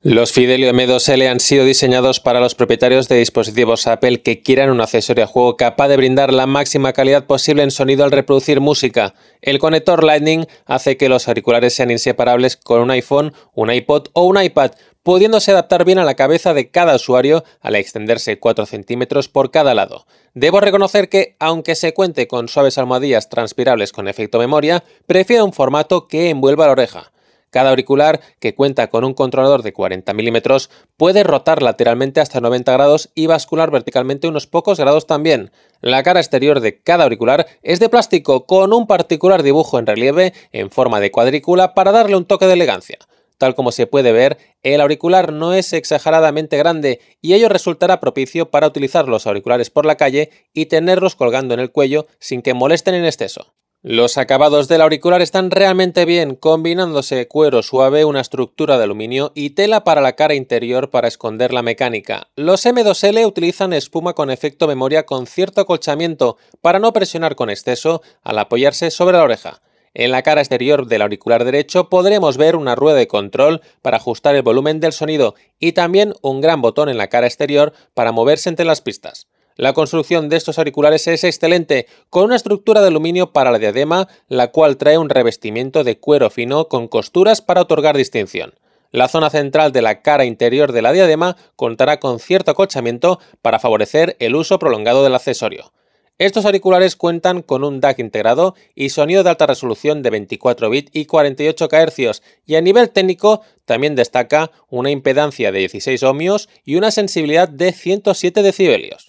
Los Fidelio M2L han sido diseñados para los propietarios de dispositivos Apple que quieran un accesorio a juego capaz de brindar la máxima calidad posible en sonido al reproducir música. El conector Lightning hace que los auriculares sean inseparables con un iPhone, un iPod o un iPad, pudiéndose adaptar bien a la cabeza de cada usuario al extenderse 4 centímetros por cada lado. Debo reconocer que, aunque se cuente con suaves almohadillas transpirables con efecto memoria, prefiero un formato que envuelva la oreja. Cada auricular, que cuenta con un controlador de 40 milímetros, puede rotar lateralmente hasta 90 grados y bascular verticalmente unos pocos grados también. La cara exterior de cada auricular es de plástico con un particular dibujo en relieve en forma de cuadrícula para darle un toque de elegancia. Tal como se puede ver, el auricular no es exageradamente grande y ello resultará propicio para utilizar los auriculares por la calle y tenerlos colgando en el cuello sin que molesten en exceso. Los acabados del auricular están realmente bien, combinándose cuero suave, una estructura de aluminio y tela para la cara interior para esconder la mecánica. Los M2L utilizan espuma con efecto memoria con cierto acolchamiento para no presionar con exceso al apoyarse sobre la oreja. En la cara exterior del auricular derecho podremos ver una rueda de control para ajustar el volumen del sonido y también un gran botón en la cara exterior para moverse entre las pistas. La construcción de estos auriculares es excelente, con una estructura de aluminio para la diadema, la cual trae un revestimiento de cuero fino con costuras para otorgar distinción. La zona central de la cara interior de la diadema contará con cierto acolchamiento para favorecer el uso prolongado del accesorio. Estos auriculares cuentan con un DAC integrado y sonido de alta resolución de 24 bits y 48 kHz y a nivel técnico también destaca una impedancia de 16 ohmios y una sensibilidad de 107 decibelios.